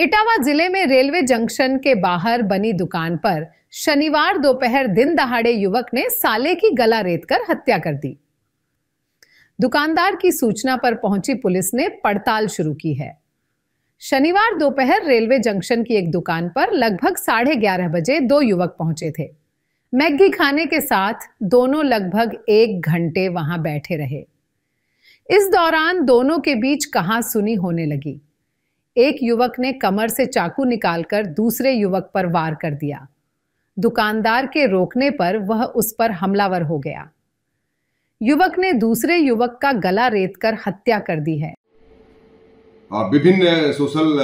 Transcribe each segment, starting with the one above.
इटावा जिले में railway junction के बाहर बनी दुकान पर शनिवार दोपहर दिन दहाड़े युवक ने साले की गला रेत कर हत्या कर दी दुकानदार की सूचना पर पहुंची पुलिस ने पड़ताल शुरू की है शनिवार दोपहर रेलवे जंक्शन की एक दुकान पर लगभग साढ़े ग्यारह बजे दो युवक पहुंचे थे मैगी खाने के साथ दोनों लगभग एक घंटे वहां बैठे रहे इस दौरान दोनों के बीच कहा सुनी होने लगी एक युवक ने कमर से चाकू निकालकर दूसरे युवक पर वार कर दिया दुकानदार के रोकने पर वह उस पर हमलावर हो गया युवक ने दूसरे युवक का गला रेत कर हत्या कर दी है विभिन्न सोशल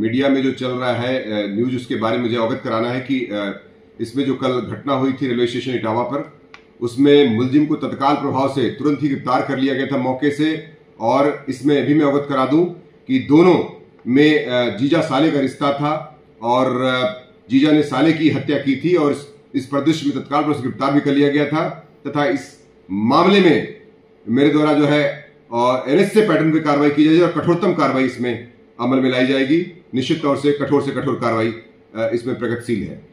मीडिया में जो चल रहा है न्यूज उसके बारे में मुझे अवगत कराना है कि इसमें जो कल घटना हुई थी रेलवे स्टेशन इटावा पर उसमें मुलजिम को तत्काल प्रभाव से तुरंत ही गिरफ्तार कर लिया गया था मौके से और इसमें भी मैं अवगत करा दूं कि दोनों में जीजा साले का रिश्ता था और जीजा ने साले की हत्या की थी और इस प्रदृश्य में तत्काल पर गिरफ्तार भी कर लिया गया था तथा इस मामले में मेरे द्वारा जो है एनएसए एन एस पैटर्न पर कार्रवाई की जाएगी और कठोरतम कार्रवाई इसमें अमल में लाई जाएगी निश्चित तौर से कठोर से कठोर कार्रवाई इसमें प्रगतिशील है